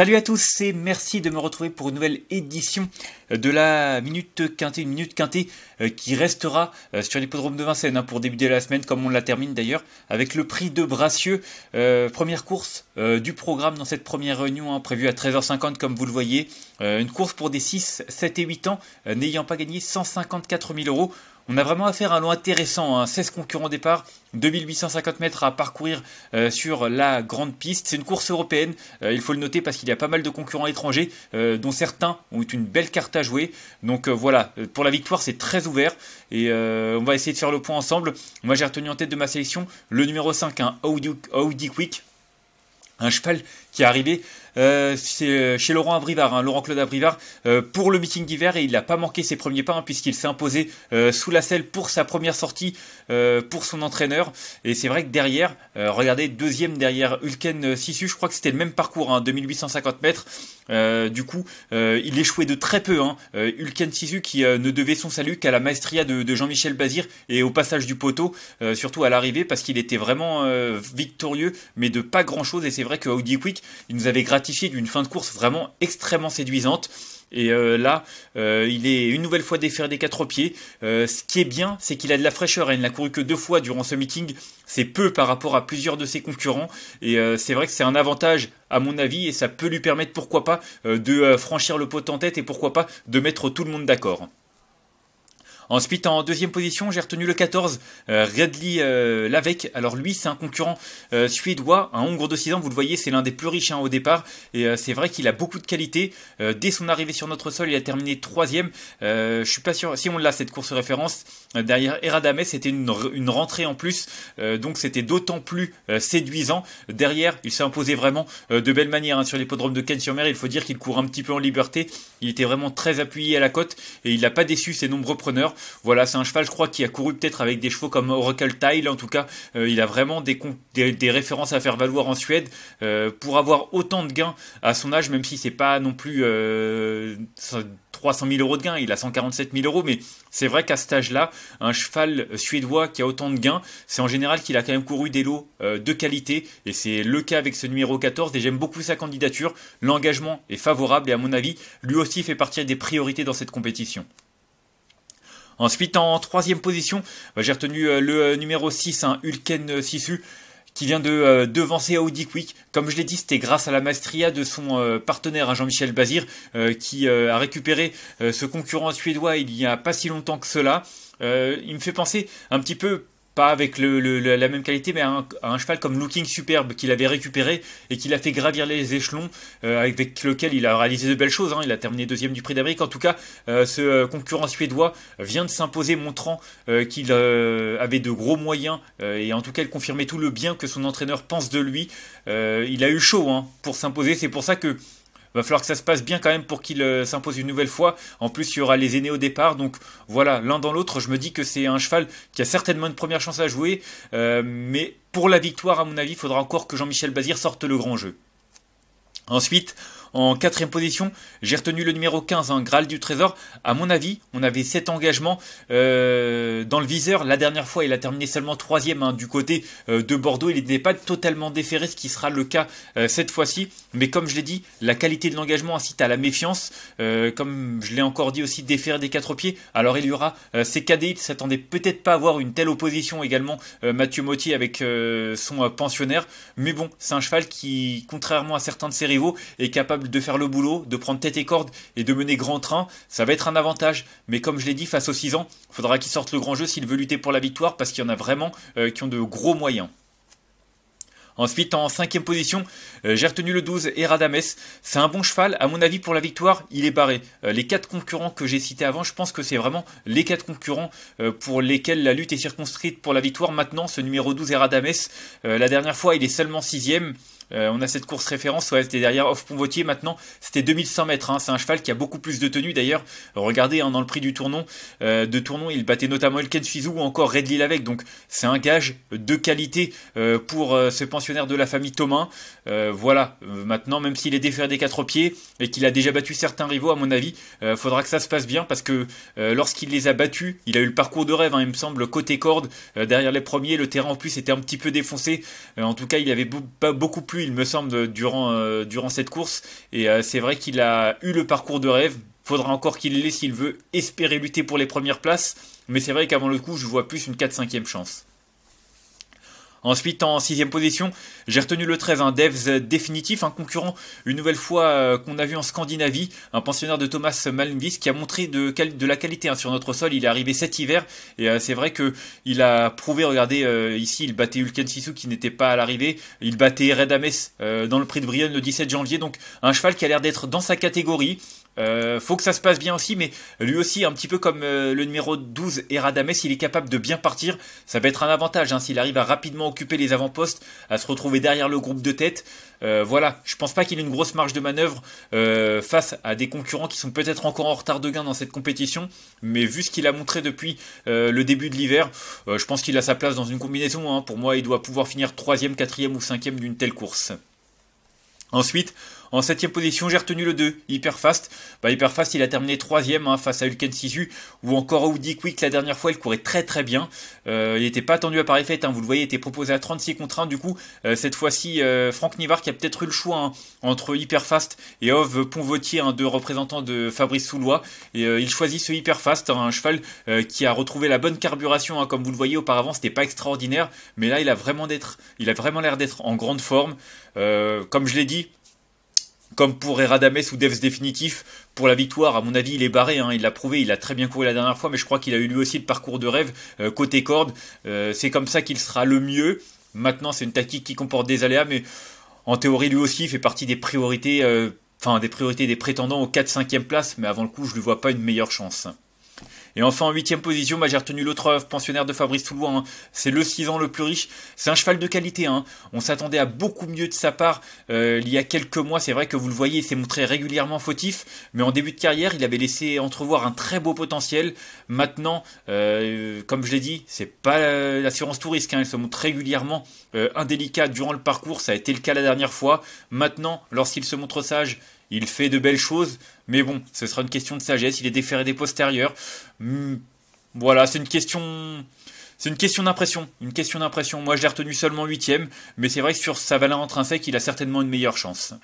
Salut à tous et merci de me retrouver pour une nouvelle édition de la Minute Quintée, une Minute Quintée euh, qui restera euh, sur l'hippodrome de Vincennes hein, pour débuter la semaine comme on la termine d'ailleurs avec le prix de Bracieux, euh, première course du programme dans cette première réunion hein, prévue à 13h50 comme vous le voyez, une course pour des 6, 7 et 8 ans n'ayant pas gagné 154 000 euros on a vraiment affaire à un lot intéressant, 16 hein. concurrents au départ, 2850 mètres à parcourir euh, sur la grande piste. C'est une course européenne, euh, il faut le noter parce qu'il y a pas mal de concurrents étrangers, euh, dont certains ont une belle carte à jouer. Donc voilà, pour la victoire, c'est très ouvert et on va essayer de faire le point ensemble. Moi, j'ai retenu en tête de ma sélection le numéro 5, un hein, Audi Quick, un cheval qui est arrivé euh, c'est euh, chez Laurent Abrivard, hein, Laurent Claude Abrivard, euh, pour le meeting d'hiver et il n'a pas manqué ses premiers pas hein, puisqu'il s'est imposé sous la selle pour sa première sortie pour son entraîneur. Et c'est vrai que derrière, regardez, deuxième derrière Hulken Sissu, je crois que c'était le même parcours, hein, 2850 mètres. Euh, du coup, euh, il échouait de très peu. Hein. Euh, Sisu qui ne devait son salut qu'à la maestria de, de Jean-Michel Bazir et au passage du poteau, surtout à l'arrivée, parce qu'il était vraiment victorieux, mais de pas grand-chose. Et c'est vrai que Audi Quick, il nous avait gratifié d'une fin de course vraiment extrêmement séduisante. Et euh, là, euh, il est une nouvelle fois déféré des quatre pieds. Euh, ce qui est bien, c'est qu'il a de la fraîcheur. il n'a couru que deux fois durant ce meeting. C'est peu par rapport à plusieurs de ses concurrents. Et c'est vrai que c'est un avantage, à mon avis, et ça peut lui permettre, pourquoi pas, de franchir le pot en tête et pourquoi pas de mettre tout le monde d'accord. Ensuite, en deuxième position, j'ai retenu le 14, euh, Redley euh, Lavec. Alors lui, c'est un concurrent euh, suédois, un Hongro de 6 ans. Vous le voyez, c'est l'un des plus riches hein, au départ. Et c'est vrai qu'il a beaucoup de qualité. dès son arrivée sur notre sol, il a terminé troisième. je suis pas sûr si on l'a cette course référence derrière Eradame, c'était une, une, rentrée en plus, donc c'était d'autant plus séduisant. Derrière, il s'est imposé vraiment de belle manière hein, sur l'hippodrome de Ken sur mer Il faut dire qu'il court un petit peu en liberté. Il était vraiment très appuyé à la côte et il n'a pas déçu ses nombreux preneurs voilà, c'est un cheval, je crois, qui a couru peut-être avec des chevaux comme Oracle Tile. En tout cas, euh, il a vraiment des, références à faire valoir en Suède euh, pour avoir autant de gains à son âge, même si c'est pas non plus. 300 euh, 000 euros de gains, il a 147 000 euros, mais c'est vrai qu'à cet âge-là, un cheval suédois qui a autant de gains, c'est en général qu'il a quand même couru des lots de qualité, et c'est le cas avec ce numéro 14, et j'aime beaucoup sa candidature, l'engagement est favorable, et à mon avis, lui aussi fait partie des priorités dans cette compétition. Ensuite, en troisième position, bah, j'ai retenu euh, le euh, numéro 6, un hein, Hulken euh, Sisu qui vient de devancer Audi Quick. Comme je l'ai dit, c'était grâce à la maestria de son partenaire, hein, Jean-Michel Bazir, qui a récupéré ce concurrent suédois il y a pas si longtemps que cela. il me fait penser un petit peu pas avec le, la même qualité, mais un, un cheval comme Looking Superbe qu'il avait récupéré et qu'il a fait gravir les échelons, euh, avec lequel il a réalisé de belles choses. Hein. Il a terminé deuxième du Prix d'Amérique. En tout cas, euh, ce euh, concurrent suédois vient de s'imposer, montrant qu'il avait de gros moyens et en tout cas, il confirmait tout le bien que son entraîneur pense de lui. il a eu chaud hein, pour s'imposer. C'est pour ça que va falloir que ça se passe bien quand même pour qu'il euh, s'impose une nouvelle fois. En plus, il y aura les aînés au départ. Donc voilà, l'un dans l'autre, je me dis que c'est un cheval qui a certainement une première chance à jouer. Euh, mais pour la victoire, à mon avis, il faudra encore que Jean-Michel Bazir sorte le grand jeu. Ensuite, en quatrième position, j'ai retenu le numéro 15, un hein, Graal du Trésor. À mon avis, on avait cet engagements euh, dans le viseur. La dernière fois, il a terminé seulement troisième ème hein, du côté euh, de Bordeaux. Il n'était pas totalement déféré, ce qui sera le cas euh, cette fois-ci. Mais comme je l'ai dit, la qualité de l'engagement incite à la méfiance. comme je l'ai encore dit aussi, déféré des quatre pieds. Alors il y aura ces cadets. Il s'attendait peut-être pas à avoir une telle opposition également. Mathieu Mottier avec son pensionnaire. Mais bon, c'est un cheval qui, contrairement à certains de ses rivaux, est capable de faire le boulot, de prendre tête et corde et de mener grand train, ça va être un avantage. Mais comme je l'ai dit, face aux 6 ans, il faudra qu'il sorte le grand jeu s'il veut lutter pour la victoire parce qu'il y en a vraiment euh, qui ont de gros moyens. Ensuite, en cinquième position, euh, j'ai retenu le 12, Eradames. C'est un bon cheval. À mon avis, pour la victoire, il est barré. Euh, les quatre concurrents que j'ai cités avant, je pense que c'est vraiment les quatre concurrents pour lesquels la lutte est circonscrite pour la victoire. Maintenant, ce numéro 12, Eradames, la dernière fois, il est seulement sixième. Euh, on a cette course référence, ouais, c'était derrière Off Ponvotier maintenant, c'était 2100 mètres. Hein. C'est un cheval qui a beaucoup plus de tenue d'ailleurs. Regardez, en hein, dans le prix du tournon, euh, de tournon, il battait notamment Elken Fizou ou encore Lille avec Donc c'est un gage de qualité euh, pour ce pensionnaire de la famille Thomas. voilà, maintenant, même s'il est déféré des quatre pieds et qu'il a déjà battu certains rivaux, à mon avis, faudra que ça se passe bien parce que lorsqu'il les a battus, il a eu le parcours de rêve, hein. il me semble, côté corde, derrière les premiers. Le terrain en plus était un petit peu défoncé. en tout cas, il avait pas beaucoup plus il me semble, durant, euh, durant cette course. Et euh, c'est vrai qu'il a eu le parcours de rêve. Faudra encore qu'il l'ait s'il veut espérer lutter pour les premières places. Mais c'est vrai qu'avant le coup, je vois plus une 4-5e chance. Ensuite, en sixième position, j'ai retenu le 13, un Devs définitif, un concurrent une nouvelle fois euh, qu'on a vu en Scandinavie, un pensionnaire de Thomas Malmvis qui a montré de, la qualité hein, sur notre sol. Il est arrivé cet hiver et euh, c'est vrai que il a prouvé. Regardez euh, ici, il battait Ulken Sisu qui n'était pas à l'arrivée. Il battait Red Ames dans le prix de Brienne le 17 janvier. Donc un cheval qui a l'air d'être dans sa catégorie. Euh, faut que ça se passe bien aussi, mais lui aussi, un petit peu comme euh, le numéro 12, Eradames, s'il est capable de bien partir, ça va être un avantage. Hein, s'il arrive à rapidement occuper les avant-postes, à se retrouver derrière le groupe de tête, euh, voilà. Je pense pas qu'il ait une grosse marge de manœuvre face à des concurrents qui sont peut-être encore en retard de gain dans cette compétition, mais vu ce qu'il a montré depuis le début de l'hiver, je pense qu'il a sa place dans une combinaison. Hein. Pour moi, il doit pouvoir finir 3 quatrième 4 ou 5 d'une telle course. Ensuite, en septième position, j'ai retenu le 2, Hyperfast. Bah, Hyperfast, il a terminé troisième hein, face à Hulken Sisu, ou encore Audi Quick la dernière fois, il courait très très bien. Euh, il n'était pas attendu à Paris Fête, hein, vous le voyez, il était proposé à 36 contre 1. Du coup, euh, cette fois-ci, euh, Franck Nivard qui a peut-être eu le choix hein, entre Hyperfast et Ove Ponvotier, hein, deux représentants de Fabrice Soulois. Et il choisit ce Hyperfast, un cheval qui a retrouvé la bonne carburation, comme vous le voyez auparavant, c'était pas extraordinaire, mais là, il a vraiment d'être, il a vraiment l'air d'être en grande forme. comme je l'ai dit, comme pour Eradames ou Devs définitif pour la victoire. À mon avis, il est barré, hein. il l'a prouvé, il a très bien couru la dernière fois, mais je crois qu'il a eu lui aussi le parcours de rêve euh, côté corde. Euh, c'est comme ça qu'il sera le mieux. Maintenant, c'est une tactique qui comporte des aléas, mais en théorie, lui aussi fait partie des priorités, euh, enfin des priorités des prétendants aux 4-5e places, mais avant le coup, je ne lui vois pas une meilleure chance. Et enfin, en huitième position, bah, j'ai retenu l'autre œuvre, pensionnaire de Fabrice Toulois. Hein. C'est le 6 ans le plus riche. C'est un cheval de qualité. Hein. On s'attendait à beaucoup mieux de sa part euh, il y a quelques mois. C'est vrai que vous le voyez, il s'est montré régulièrement fautif. Mais en début de carrière, il avait laissé entrevoir un très beau potentiel. Maintenant, euh, comme je l'ai dit, c'est pas l'assurance tout risque. Hein. Il se montre régulièrement euh, indélicat durant le parcours. Ça a été le cas la dernière fois. Maintenant, lorsqu'il se montre sage, il fait de belles choses, mais bon, ce sera une question de sagesse. Il est déféré des postérieurs. Hmm, voilà, c'est une question. C'est une question d'impression, une question d'impression. Moi, j'ai retenu seulement huitième, mais c'est vrai que sur sa valeur intrinsèque, il a certainement une meilleure chance.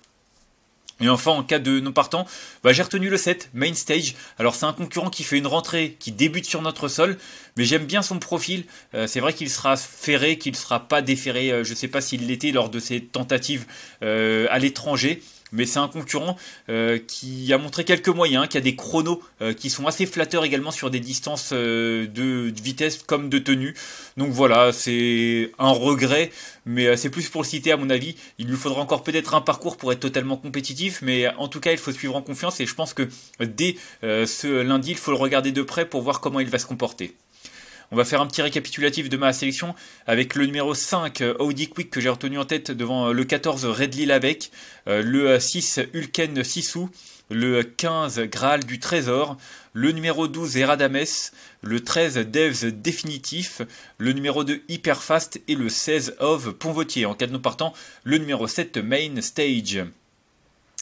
Et enfin, en cas de non partant, bah, j'ai retenu le 7, Main Stage. Alors c'est un concurrent qui fait une rentrée, qui débute sur notre sol, mais j'aime bien son profil. Euh, c'est vrai qu'il sera ferré, qu'il ne sera pas déféré. Euh, je ne sais pas s'il l'était lors de ses tentatives euh, à l'étranger mais c'est un concurrent euh, qui a montré quelques moyens, qui a des chronos euh, qui sont assez flatteurs également sur des distances euh, de vitesse comme de tenue. Donc voilà, c'est un regret, mais c'est plus pour le citer à mon avis. Il lui faudra encore peut-être un parcours pour être totalement compétitif, mais en tout cas, il faut suivre en confiance et je pense que dès ce lundi, il faut le regarder de près pour voir comment il va se comporter. On va faire un petit récapitulatif de ma sélection avec le numéro 5, euh, Audi Quick, que j'ai retenu en tête devant euh, le 14, Red avec euh, le 6, Hulken Sissou, le 15, Graal du Trésor, le numéro 12, Eradames, le 13, Devs Définitif, le numéro 2, Hyperfast et le 16, Of Ponvotier. En cas de nous partant, le numéro 7, Main Stage.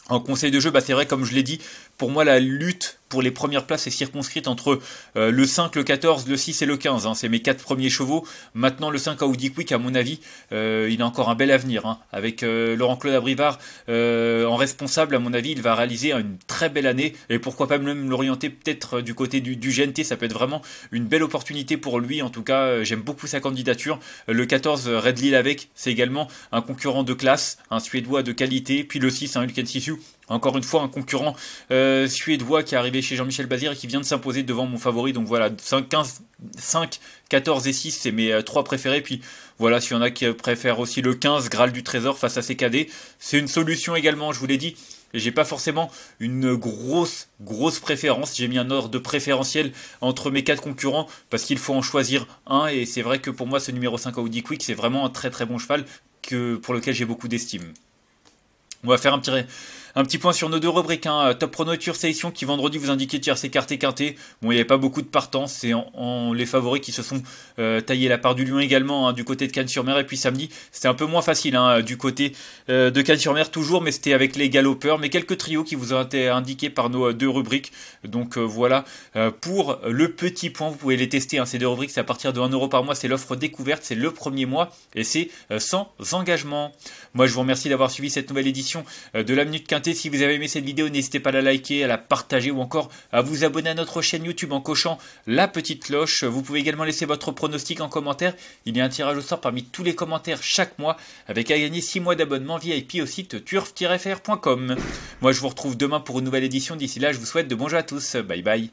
En conseil de jeu, bah c'est vrai, comme je l'ai dit, pour moi, la lutte pour les premières places est circonscrite entre euh, le 5, le 14, le 6 et le 15. Hein. C'est mes quatre premiers chevaux. Maintenant, le 5 à Audi Quick, à mon avis, euh, il a encore un bel avenir. Hein. Avec euh, Laurent-Claude Abrivard en responsable, à mon avis, il va réaliser une très belle année. Et pourquoi pas même l'orienter peut-être du côté du, du, GNT. Ça peut être vraiment une belle opportunité pour lui. En tout cas, j'aime beaucoup sa candidature. Le 14, Red Lille avec, c'est également un concurrent de classe, un Suédois de qualité. Puis le 6, un Hulken Sisu encore une fois, un concurrent euh, suédois qui est arrivé chez Jean-Michel Bazir et qui vient de s'imposer devant mon favori. Donc voilà, 5, 15, 5 14 et 6, c'est mes 3 euh, préférés. Puis voilà, s'il y en a qui préfèrent aussi le 15, Graal du Trésor face à CKD, c'est une solution également, je vous l'ai dit. J'ai pas forcément une grosse, grosse préférence. J'ai mis un ordre de préférentiel entre mes quatre concurrents parce qu'il faut en choisir un. Et c'est vrai que pour moi, ce numéro 5 Audi Quick, c'est vraiment un très très bon cheval que, pour lequel j'ai beaucoup d'estime. On va faire un petit, un petit point sur nos deux rubriques. Hein. Top pro Sélection qui vendredi vous indiquait tiers écarté quinté. Bon, il n'y avait pas beaucoup de partants. C'est en, les favoris qui se sont euh, taillés la part du lion également hein, du côté de Cannes-sur-Mer. Et puis samedi, c'était un peu moins facile hein, du côté euh, de Cannes-sur-Mer toujours, mais c'était avec les galopeurs. Mais quelques trios qui vous ont été indiqués par nos euh, deux rubriques. Donc voilà, pour le petit point, vous pouvez les tester. Ces deux rubriques, c'est à partir de 1€ par mois. C'est l'offre découverte, c'est le premier mois et c'est sans engagement. Moi, je vous remercie d'avoir suivi cette nouvelle édition de la Minute Quinte si vous avez aimé cette vidéo, n'hésitez pas à la liker, à la partager ou encore à vous abonner à notre chaîne YouTube en cochant la petite cloche. Vous pouvez également laisser votre pronostic en commentaire. Il y a un tirage au sort parmi tous les commentaires chaque mois avec à gagner 6 mois d'abonnement VIP au site turf-fr.com. Moi, je vous retrouve demain pour une nouvelle édition. D'ici là, je vous souhaite de bons jeux à tous. Bye bye.